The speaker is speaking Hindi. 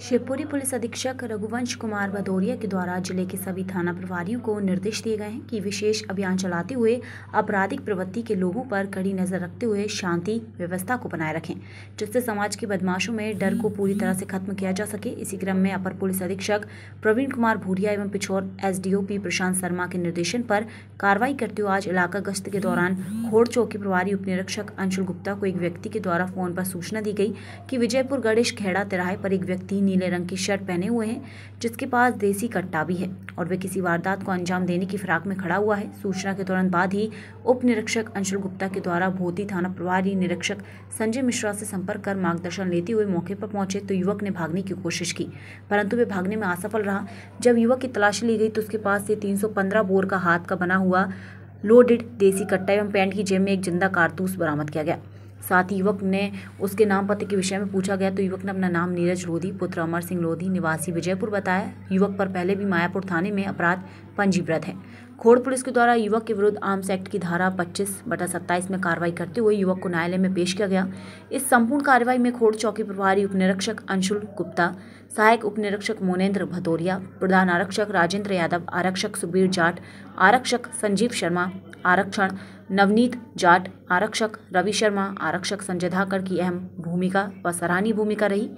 शिवपुरी पुलिस अधीक्षक रघुवंश कुमार भदौरिया के द्वारा जिले के सभी थाना प्रभारियों को निर्देश दिए गए हैं कि विशेष अभियान चलाते हुए आपराधिक प्रवृत्ति के लोगों पर कड़ी नजर रखते हुए शांति व्यवस्था को बनाए रखें जिससे समाज के बदमाशों में डर को पूरी तरह से खत्म किया जा सके इसी क्रम में अपर पुलिस अधीक्षक प्रवीण कुमार भूरिया एवं पिछौर एस प्रशांत शर्मा के निर्देशन पर कार्रवाई करते हुए आज इलाका गश्त के दौरान खोड़ चौकी प्रभारी उप निरीक्षक अंशुल गुप्ता को एक व्यक्ति के द्वारा फोन पर सूचना दी गई कि विजयपुर गणेश खेड़ा तिराहे पर एक व्यक्ति व्यक्ति नीले रंग की शर्ट पहने हुए हैं जिसके पास देसी कट्टा भी है और वह किसी वारदात को अंजाम देने की फिराक में खड़ा हुआ है सूचना के तुरंत बाद ही उप निरीक्षक अंशुल गुप्ता के द्वारा भोती थाना प्रभारी निरीक्षक संजय मिश्रा से संपर्क कर मार्गदर्शन लेते हुए मौके पर पहुंचे तो युवक ने भागने की कोशिश की परंतु वे भागने में असफल रहा जब युवक की तलाशी ली गई तो उसके पास से तीन बोर का हाथ का बना हुआ लोडेड देसी कट्टा एवं पैंट की जेब में एक जिंदा कारतूस बरामद किया गया साथ ही युवक ने उसके नाम पत्र के विषय में पूछा गया तो युवक ने अपना नाम नीरज लोधी पुत्र अमर सिंह लोधी निवासी विजयपुर बताया युवक पर पहले भी मायापुर थाने में अपराध पंजीकृत है खोड़ पुलिस के द्वारा युवक के विरुद्ध आर्म्स एक्ट की धारा 25 बटा सत्ताईस में कार्रवाई करते हुए युवक को न्यायालय में पेश किया गया इस संपूर्ण कार्रवाई में खोड़ चौकी प्रभारी उपनिरीक्षक अंशुल गुप्ता सहायक उपनिरीक्षक मोनेन्द्र भदौरिया प्रधान आरक्षक राजेंद्र यादव आरक्षक सुबीर जाट आरक्षक संजीव शर्मा आरक्षण नवनीत जाट आरक्षक रवि शर्मा आरक्षक संजय धाकर की अहम भूमिका व सराहनीय भूमिका रही